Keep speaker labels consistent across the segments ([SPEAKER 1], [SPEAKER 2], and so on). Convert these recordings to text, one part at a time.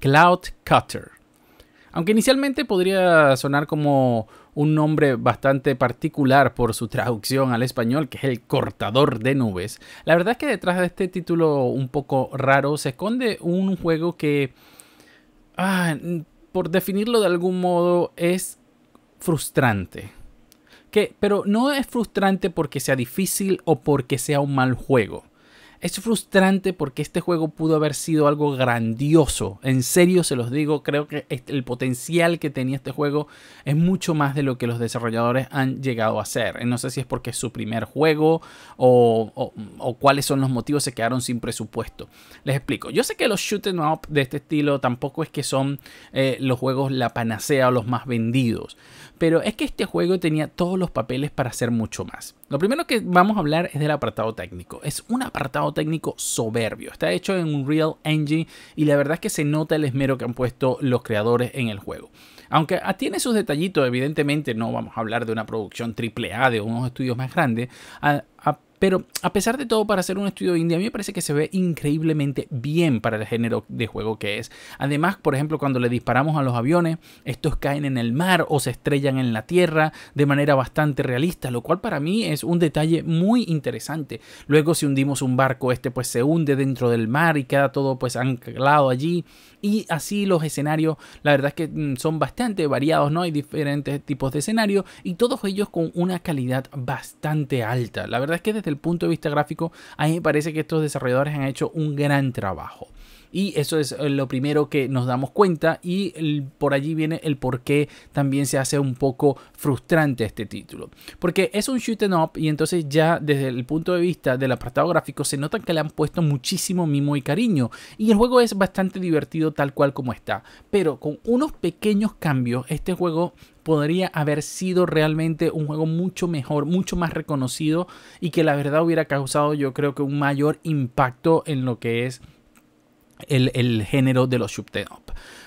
[SPEAKER 1] Cloud Cutter. Aunque inicialmente podría sonar como un nombre bastante particular por su traducción al español, que es el cortador de nubes, la verdad es que detrás de este título un poco raro se esconde un juego que, ah, por definirlo de algún modo, es frustrante. Que, pero no es frustrante porque sea difícil o porque sea un mal juego. Es frustrante porque este juego pudo haber sido algo grandioso. En serio se los digo, creo que el potencial que tenía este juego es mucho más de lo que los desarrolladores han llegado a hacer. No sé si es porque es su primer juego o, cuáles son los motivos, se quedaron sin presupuesto. Les explico, yo sé que los shoot up de este estilo tampoco es que son eh, los juegos la panacea o los más vendidos, pero es que este juego tenía todos los papeles para hacer mucho más. Lo primero que vamos a hablar es del apartado técnico. Es un apartado técnico soberbio. Está hecho en un Real Engine y la verdad es que se nota el esmero que han puesto los creadores en el juego. Aunque ah, tiene sus detallitos, evidentemente no vamos a hablar de una producción triple A de unos estudios más grandes, ah, pero a pesar de todo, para hacer un estudio India a mí me parece que se ve increíblemente bien para el género de juego que es. Además, por ejemplo, cuando le disparamos a los aviones, estos caen en el mar o se estrellan en la tierra de manera bastante realista, lo cual para mí es un detalle muy interesante. Luego, si hundimos un barco, este pues se hunde dentro del mar y queda todo pues anclado allí. Y así los escenarios, la verdad es que mm, son bastante variados, ¿no? Hay diferentes tipos de escenarios y todos ellos con una calidad bastante alta. La verdad es que desde el punto de vista gráfico, a mí me parece que estos desarrolladores han hecho un gran trabajo. Y eso es eh, lo primero que nos damos cuenta y por allí viene el por qué también se hace un poco frustrante este título. Porque es un shoot em up y entonces ya desde el punto de vista del apartado gráfico se nota que le han puesto muchísimo mimo y cariño. Y el juego es bastante divertido tal cual como está. Pero con unos pequeños cambios este juego podría haber sido realmente un juego mucho mejor, mucho más reconocido y que la verdad hubiera causado yo creo que un mayor impacto en lo que es el, el género de los subterráneos.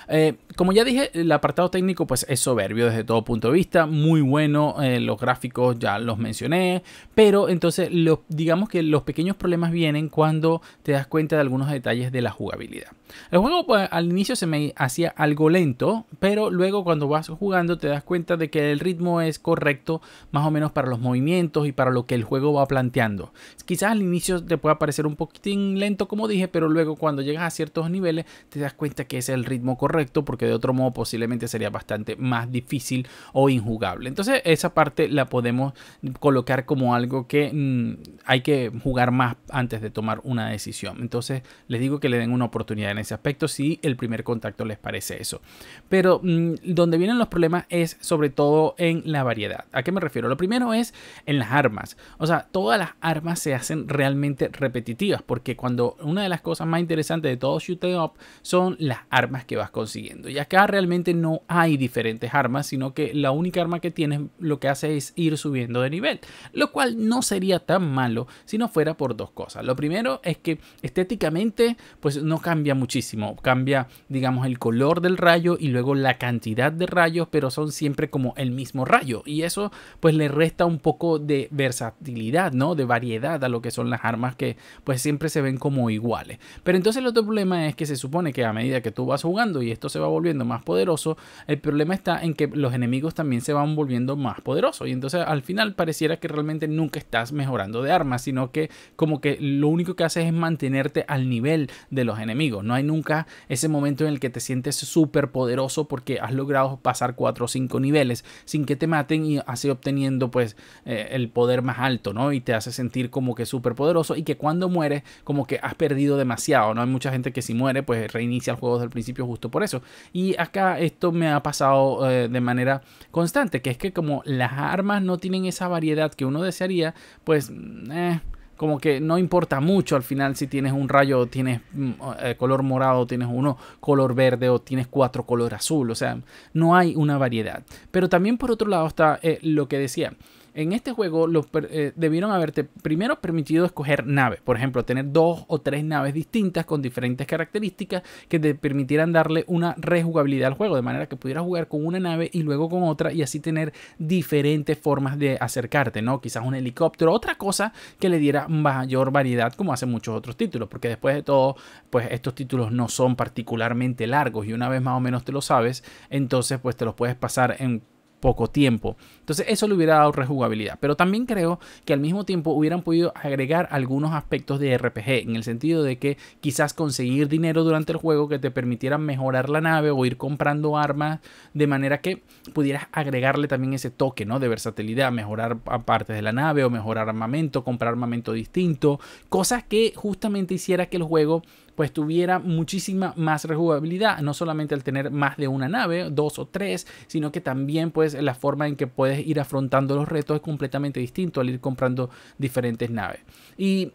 [SPEAKER 1] Eh, como ya dije, el apartado técnico pues es soberbio desde todo punto de vista, muy bueno, eh, los gráficos ya los mencioné, pero entonces digamos que los pequeños problemas vienen cuando te das cuenta de algunos detalles de la jugabilidad. El juego pues, al inicio se me hacía algo lento, pero luego cuando vas jugando te das cuenta de que el ritmo es correcto más o menos para los movimientos y para lo que el juego va planteando. Quizás al inicio te pueda parecer un poquitín lento como dije, pero luego cuando llegas a ciertos niveles te das cuenta que es el ritmo ritmo correcto, porque de otro modo posiblemente sería bastante más difícil o injugable. Entonces esa parte la podemos colocar como algo que mm, hay que jugar más antes de tomar una decisión. Entonces les digo que le den una oportunidad en ese aspecto si el primer contacto les parece eso. Pero mm, donde vienen los problemas es sobre todo en la variedad. ¿A qué me refiero? Lo primero es en las armas. O sea, todas las armas se hacen realmente repetitivas porque cuando una de las cosas más interesantes de todo shoot up son las armas que vas consiguiendo. Y acá realmente no hay diferentes armas, sino que la única arma que tienes lo que hace es ir subiendo de nivel, lo cual no sería tan malo si no fuera por dos cosas. Lo primero es que estéticamente pues no cambia muchísimo, cambia digamos el color del rayo y luego la cantidad de rayos, pero son siempre como el mismo rayo y eso pues le resta un poco de versatilidad, ¿no? De variedad a lo que son las armas que pues siempre se ven como iguales. Pero entonces el otro problema es que se supone que a medida que tú vas y esto se va volviendo más poderoso, el problema está en que los enemigos también se van volviendo más poderosos. Y entonces al final pareciera que realmente nunca estás mejorando de armas, sino que como que lo único que haces es mantenerte al nivel de los enemigos. No hay nunca ese momento en el que te sientes súper poderoso porque has logrado pasar 4 o 5 niveles sin que te maten y así obteniendo pues eh, el poder más alto, ¿no? Y te hace sentir como que súper poderoso y que cuando mueres como que has perdido demasiado, ¿no? Hay mucha gente que si muere pues reinicia el juego desde el principio justo por eso. Y acá esto me ha pasado eh, de manera constante, que es que como las armas no tienen esa variedad que uno desearía, pues... Mm, eh, como que no importa mucho al final si tienes un rayo, tienes mm, eh, color morado, tienes uno color verde o tienes cuatro color azul. O sea, no hay una variedad. Pero también por otro lado está eh, lo que decía en este juego los, eh, debieron haberte primero permitido escoger naves, por ejemplo, tener dos o tres naves distintas con diferentes características que te permitieran darle una rejugabilidad al juego, de manera que pudieras jugar con una nave y luego con otra y así tener diferentes formas de acercarte, ¿no? Quizás un helicóptero, otra cosa que le diera mayor variedad como hacen muchos otros títulos, porque después de todo, pues estos títulos no son particularmente largos y una vez más o menos te lo sabes, entonces pues te los puedes pasar en poco tiempo. Entonces eso le hubiera dado rejugabilidad. Pero también creo que al mismo tiempo hubieran podido agregar algunos aspectos de RPG, en el sentido de que quizás conseguir dinero durante el juego que te permitiera mejorar la nave o ir comprando armas, de manera que pudieras agregarle también ese toque ¿no? de versatilidad, mejorar partes de la nave o mejorar armamento, comprar armamento distinto, cosas que justamente hiciera que el juego pues tuviera muchísima más rejugabilidad, no solamente al tener más de una nave, dos o tres, sino que también pues la forma en que puedes ir afrontando los retos es completamente distinto al ir comprando diferentes naves. Y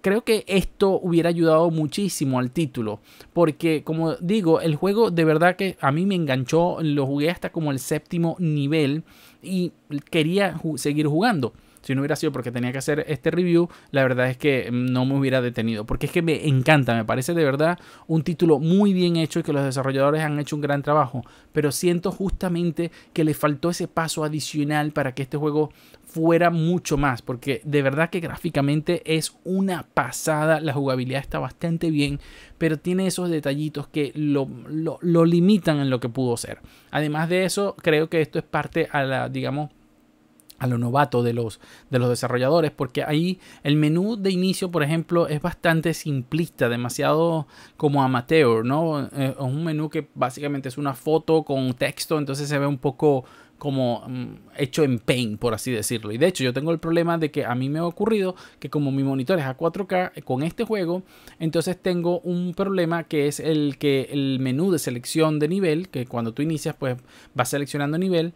[SPEAKER 1] creo que esto hubiera ayudado muchísimo al título, porque como digo, el juego de verdad que a mí me enganchó, lo jugué hasta como el séptimo nivel y quería seguir jugando si no hubiera sido porque tenía que hacer este review, la verdad es que no me hubiera detenido. Porque es que me encanta, me parece de verdad un título muy bien hecho y que los desarrolladores han hecho un gran trabajo. Pero siento justamente que le faltó ese paso adicional para que este juego fuera mucho más, porque de verdad que gráficamente es una pasada, la jugabilidad está bastante bien, pero tiene esos detallitos que lo, limitan en lo que pudo ser. Además de eso, creo que esto es parte a la, digamos, a lo novato de los, de los desarrolladores, porque ahí el menú de inicio, por ejemplo, es bastante simplista, demasiado como amateur, ¿no? Eh, es un menú que básicamente es una foto con texto, entonces se ve un poco como mm, hecho en paint, por así decirlo. Y de hecho, yo tengo el problema de que a mí me ha ocurrido que como mi monitor es a 4K con este juego, entonces tengo un problema que es el que el menú de selección de nivel, que cuando tú inicias, pues vas seleccionando nivel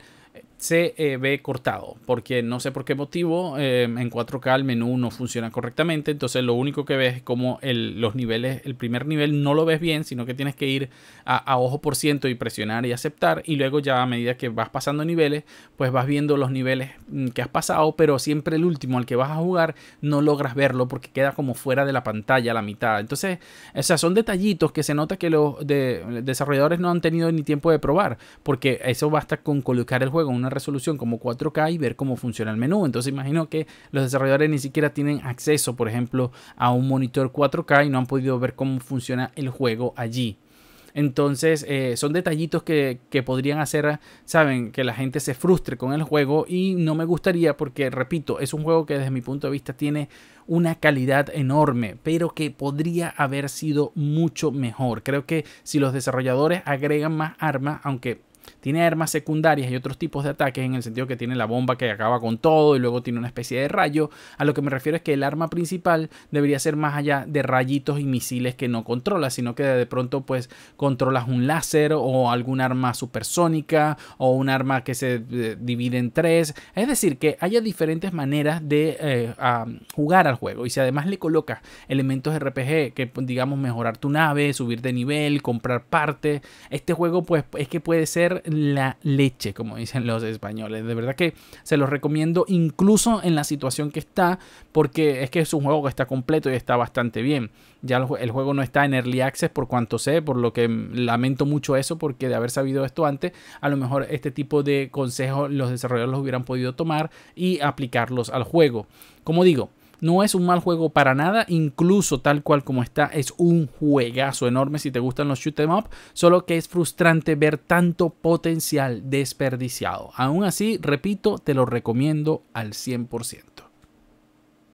[SPEAKER 1] se eh, ve cortado porque no sé por qué motivo em, en 4K el menú no funciona correctamente entonces lo único que ves es como los niveles el primer nivel no lo ves bien sino que tienes que ir a, ojo por ciento y presionar y aceptar y luego ya a medida que vas pasando niveles pues vas viendo los niveles mm, que has pasado pero siempre el último al que vas a jugar no logras verlo porque queda como fuera de la pantalla la mitad entonces o sea son detallitos que se nota que los desarrolladores no han tenido ni tiempo de probar porque eso basta con colocar el juego en una resolución como 4K y ver cómo funciona el menú. Entonces imagino que los desarrolladores ni siquiera tienen acceso, por ejemplo, a un monitor 4K y no han podido ver cómo funciona el juego allí. Entonces eh, son detallitos que, que, podrían hacer, saben, que la gente se frustre con el juego y no me gustaría porque, repito, es un juego que desde mi punto de vista tiene una calidad enorme, pero que podría haber sido mucho mejor. Creo que si los desarrolladores agregan más armas, aunque tiene armas secundarias y otros tipos de ataques en el sentido que tiene la bomba que acaba con todo y luego tiene una especie de rayo. A lo que me refiero es que el arma principal debería ser más allá de rayitos y misiles que no controlas, sino que de pronto pues controlas un láser o algún arma supersónica o un arma que se eh, divide en tres. Es decir, que haya diferentes maneras de eh, jugar al juego y si además le colocas elementos RPG que pues, digamos mejorar tu nave, subir de nivel, comprar parte este juego pues es que puede ser la leche, como dicen los españoles. De verdad que se los recomiendo incluso en la situación que está, porque es que es un juego que está completo y está bastante bien. Ya el juego no está en Early Access por cuanto sé, por lo que lamento mucho eso, porque de haber sabido esto antes, a lo mejor este tipo de consejos los desarrolladores los hubieran podido tomar y aplicarlos al juego. Como digo, no es un mal juego para nada, incluso tal cual como está, es un juegazo enorme si te gustan los shoot em up, solo que es frustrante ver tanto potencial desperdiciado. Aún así, repito, te lo recomiendo al 100%.